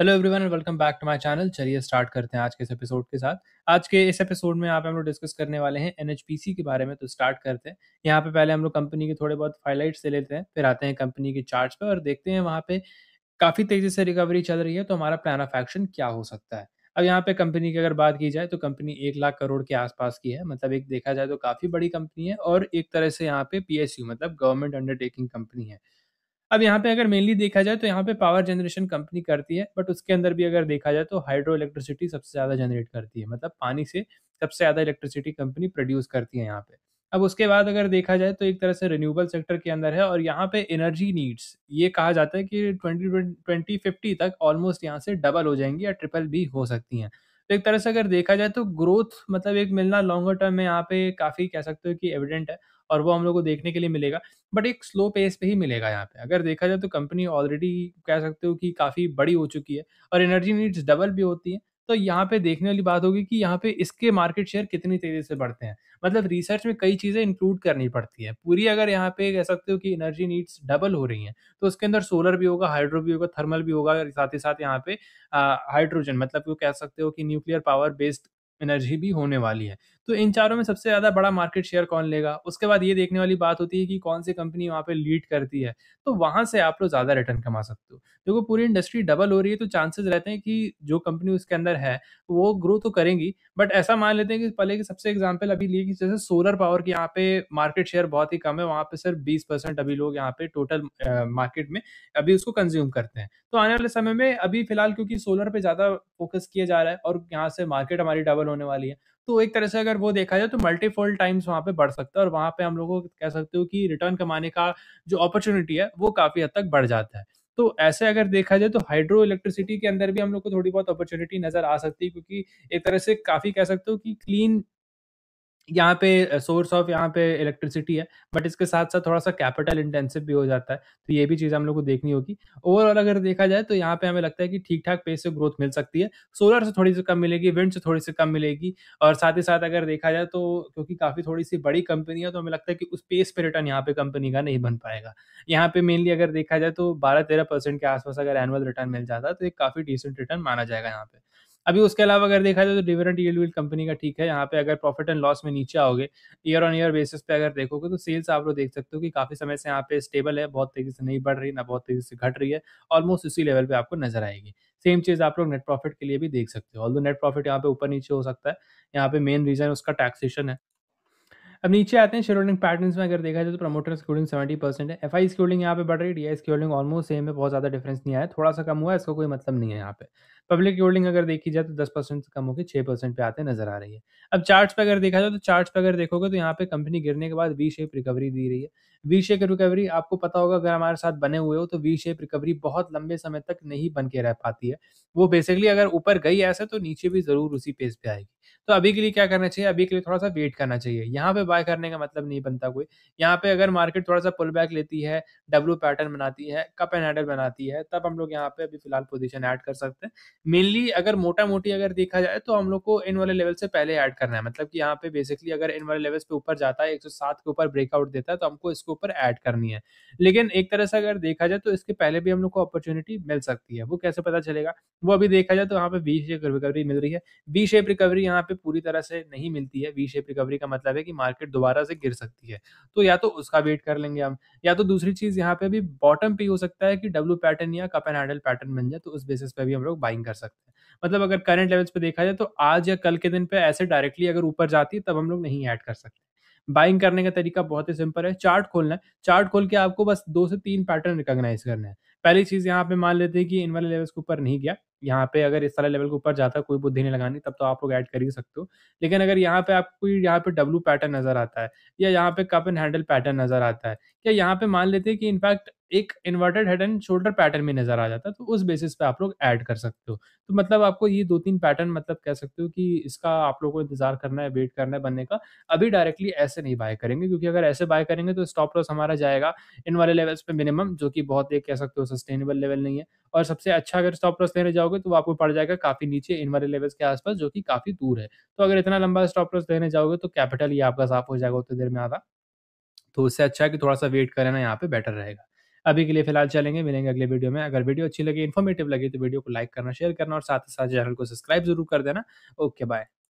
hello everyone and welcome back to my channel चलिए start करते हैं आज के इस एपिसोड के साथ आज के इस एपिसोड में यहाँ पे हम लोग डिस्कस करने वाले हैं एन के बारे में तो स्टार्ट करते हैं यहाँ पे पहले हम लोग कंपनी के थोड़े बहुत हाईलाइट्स से लेते हैं फिर आते हैं कंपनी के चार्ट पे और देखते हैं वहाँ पे काफ़ी तेज़ी से रिकवरी चल रही है तो हमारा प्लान ऑफ एक्शन क्या हो सकता है अब यहाँ पे कंपनी की अगर बात की जाए तो कंपनी एक लाख करोड़ के आसपास की है मतलब एक देखा जाए तो काफ़ी बड़ी कंपनी है और एक तरह से यहाँ पे पी मतलब गवर्नमेंट अंडरटेकिंग कंपनी है अब यहाँ पे अगर मेनली देखा जाए तो यहाँ पे पावर जनरेशन कंपनी करती है बट उसके अंदर भी अगर देखा जाए तो हाइड्रो इलेक्ट्रिसिटी सबसे ज़्यादा जनरेट करती है मतलब पानी से सबसे ज़्यादा इलेक्ट्रिसिटी कंपनी प्रोड्यूस करती है यहाँ पे अब उसके बाद अगर देखा जाए तो एक तरह से रिन्यूएबल सेक्टर के अंदर है और यहाँ पे एनर्जी नीड्स ये कहा जाता है कि ट्वेंटी ट्वेंटी फिफ्टी तक ऑलमोस्ट यहाँ से डबल हो जाएंगी या ट्रिपल भी हो सकती हैं तो एक तरह से अगर देखा जाए तो ग्रोथ मतलब एक मिलना लॉन्गर टर्म में यहाँ पे काफ़ी कह सकते हो कि एविडेंट है और वो हम लोग को देखने के लिए मिलेगा बट एक स्लो पेस पे ही मिलेगा यहाँ पे अगर देखा जाए तो कंपनी ऑलरेडी कह सकते हो कि काफ़ी बड़ी हो चुकी है और एनर्जी नीड्स डबल भी होती है तो यहाँ पे देखने वाली बात होगी कि यहाँ पे इसके मार्केट शेयर कितनी तेज़ी से बढ़ते हैं मतलब रिसर्च में कई चीज़ें इंक्लूड करनी पड़ती है पूरी अगर यहाँ पे कह सकते हो कि एनर्जी नीड्स डबल हो रही हैं तो उसके अंदर सोलर भी होगा हाइड्रो भी होगा थर्मल भी होगा साथ ही साथ यहाँ पे हाइड्रोजन मतलब कह सकते हो कि न्यूक्लियर पावर बेस्ड एनर्जी भी होने वाली है तो इन चारों में सबसे ज़्यादा बड़ा मार्केट शेयर कौन लेगा उसके बाद ये देखने वाली बात होती है कि कौन सी कंपनी वहाँ पर लीड करती है तो वहां से आप लोग ज़्यादा रिटर्न कमा सकते हो देखो पूरी इंडस्ट्री डबल हो रही है तो चांसेस रहते हैं कि जो कंपनी उसके अंदर है वो ग्रो तो करेंगी बट ऐसा मान लेते हैं कि पहले की सबसे एग्जाम्पल अभी लिए कि जैसे सोलर पावर की यहाँ पे मार्केट शेयर बहुत ही कम है वहाँ पे सिर्फ बीस परसेंट अभी लोग यहाँ पे टोटल मार्केट में अभी उसको कंज्यूम करते हैं तो आने वाले समय में अभी फिलहाल क्योंकि सोलर पे ज़्यादा फोकस किया जा रहा है और यहाँ से मार्केट हमारी डबल होने वाली है तो एक तरह से अगर वो देखा जाए तो मल्टीफोल्ड टाइम्स वहाँ पे बढ़ सकता है और वहाँ पे हम लोगों को कह सकते हो कि रिटर्न कमाने का जो अपॉर्चुनिटी है वो काफ़ी हद तक बढ़ जाता है तो ऐसे अगर देखा जाए तो हाइड्रो इलेक्ट्रिसिटी के अंदर भी हम लोग को थोड़ी बहुत अपॉर्चुनिटी नजर आ सकती है क्योंकि एक तरह से काफ़ी कह सकते हो कि क्लीन यहाँ पे सोर्स ऑफ यहाँ पे इलेक्ट्रिसिटी है बट इसके साथ साथ थोड़ा सा कैपिटल इंटेंसिव भी हो जाता है तो ये भी चीज़ हम लोग को देखनी होगी ओवरऑल अगर देखा जाए तो यहाँ पे हमें लगता है कि ठीक ठाक पेस से ग्रोथ मिल सकती है सोलर से थोड़ी सी कम मिलेगी विंड से थोड़ी सी कम मिलेगी और साथ ही साथ अगर देखा जाए तो क्योंकि काफ़ी थोड़ी सी बड़ी कंपनी है तो हमें लगता है कि उस पेस पर पे रिटर्न यहाँ पे कंपनी का नहीं बन पाएगा यहाँ पे मेनली अगर देखा जाए तो बारह तेरह परसेंट के आसपास अगर एनुअल रिटर्न मिल जाता है तो एक काफ़ी डिसेंट रिटर्न माना जाएगा यहाँ पे अभी उसके अलावा अगर देखा जाए तो डिविडेंट यील्ड कंपनी का ठीक है यहाँ पे अगर प्रॉफिट एंड लॉस में नीचे आओगे ईयर ऑन ईयर बेसिस पे अगर देखोगे तो सेल्स आप लोग देख सकते हो कि काफी समय से यहाँ पे स्टेबल है बहुत तेजी से नहीं बढ़ रही ना बहुत तेजी से घट रही है ऑलमोस्ट इसी लेवल पे आपको नजर आएगी सेम चीज़ आप लोग नेट प्रॉफिट के लिए भी देख सकते हो ऑल नेट प्रॉफिट यहाँ पे ऊपर नीचे हो सकता है यहाँ पे मेन रीजन उसका टैक्सेशन है अब नीचे आते हैं शेयर पैटर्न्स में अगर देखा जाए तो प्रमोटर्स की होल्डिंग सेवेंटी परसेंट है एफ आई की होल्डिंग यहाँ पे बढ़ रही है डी आई की होल्डिंग ऑलमोस्ट सेम है बहुत ज़्यादा डिफरेंस नहीं आया थोड़ा सा कम हुआ है इसका कोई मतलब नहीं है यहाँ पे पब्लिक होल्डिंग अगर देखी जाए तो दस परसेंट से कम होकर छः परसेंट पे आते नजर आ रही है अब चार्ट्स पे अगर देखा जाए तो चार्ट्स पे अगर देखोगे तो यहाँ पे कंपनी गिरने के बाद वी शेप रिकवरी दी रही है वी शेप रिकवरी आपको पता होगा अगर हमारे साथ बने हुए हो तो वी शेप रिकवरी बहुत लंबे समय तक नहीं बन के रह पाती है वो बेसिकली अगर ऊपर गई ऐसे तो नीचे भी जरूर उसी पेज पे आएगी तो अभी के लिए क्या करना चाहिए अभी के लिए थोड़ा सा वेट करना चाहिए यहाँ पे बाय करने का मतलब नहीं बनता कोई यहाँ पे अगर मार्केट थोड़ा सा पुल बैक लेती है डब्ल्यू पैटर्न बनाती है कप एंड हैंडल बनाती है तब हम लोग यहाँ पे अभी फिलहाल पोजिशन ऐड कर सकते हैं मेनली अगर मोटा मोटी अगर देखा जाए तो हम लोग को इन वाले लेवल से पहले ऐड करना है मतलब कि यहाँ पे बेसिकली अगर इन वाले लेवल्स पे ऊपर जाता है सात के ऊपर ब्रेकआउट देता है तो हमको इसके ऊपर ऐड करनी है लेकिन एक तरह से अगर देखा जाए तो इसके पहले भी हम लोग को अपॉर्चुनिटी मिल सकती है वो कैसे पता चलेगा वो अभी देखा जाए तो यहाँ पे वी शेप रिकवरी मिल रही है वी शेप रिकवरी यहाँ पे पूरी तरह से नहीं मिलती है वी शेप रिकवरी का मतलब है कि मार्केट दोबारा से गिर सकती है तो या तो उसका वेट कर लेंगे हम या तो दूसरी चीज यहाँ पे भी बॉटम पे हो सकता है कि डब्ल्यू पैटर्न या कप एंड हैंडल पैटर्न बन जाए तो उस बेसिस पे भी हम लोग बाइंग कर सकते हैं मतलब अगर करंट लेवल्स पे देखा जाए तो आज या कल के दिन पे ऐसे डायरेक्टली अगर ऊपर जाती है तब हम लोग नहीं ऐड कर सकते बाइंग करने का तरीका बहुत ही सिंपल है चार्ट खोलना है चार्ट खोल के आपको बस दो से तीन पैटर्न रिकॉग्नाइज करना है पहली चीज यहाँ पे मान लेते हैं कि इन वाले लेवल्स के ऊपर नहीं गया यहाँ पे अगर इस वाले लेवल के ऊपर जाता कोई बुद्धि नहीं लगानी तब तो आप लोग ऐड कर ही सकते हो लेकिन अगर यहाँ पे आपको यहाँ पे डब्लू पैटर्न नजर आता है या यहाँ पे कप एंड हैंडल पैटर्न नजर आता है या यहाँ पे मान लेते हैं कि इनफैक्ट एक inverted head and shoulder pattern में नजर आ जाता है तो उस बेसिस पे आप लोग ऐड कर सकते हो तो मतलब आपको ये दो तीन पैटर्न मतलब कह सकते हो कि इसका आप लोगों को इंतजार करना है वेट करना है बनने का अभी डायरेक्टली ऐसे नहीं बाय करेंगे क्योंकि अगर ऐसे बाय करेंगे तो स्टॉप लॉस हमारा जाएगा इन वाले लेवल्स पे मिनिमम जो कि बहुत एक कह सकते हो सस्टेनेबल लेवल नहीं है और सबसे अच्छा अगर स्टॉप लॉस लेने जाओगे तो आपको पड़ जाएगा काफी नीचे इन वाले लेवल्स के आसपास जो कि काफी दूर है तो अगर इतना लंबा स्टॉप लॉस लेने जाओगे तो कैपिटल ही आपका साफ हो जाएगा उतनी देर में आधा तो उससे अच्छा है कि थोड़ा सा वेट करें ना यहाँ पे बेटर रहेगा अभी के लिए फिलहाल चलेंगे मिलेंगे अगले वीडियो में अगर वीडियो अच्छी लगी इन्फॉर्मेटिव लगी तो वीडियो को लाइक करना शेयर करना और साथ ही साथ चैनल को सब्सक्राइब जरूर कर देना ओके बाय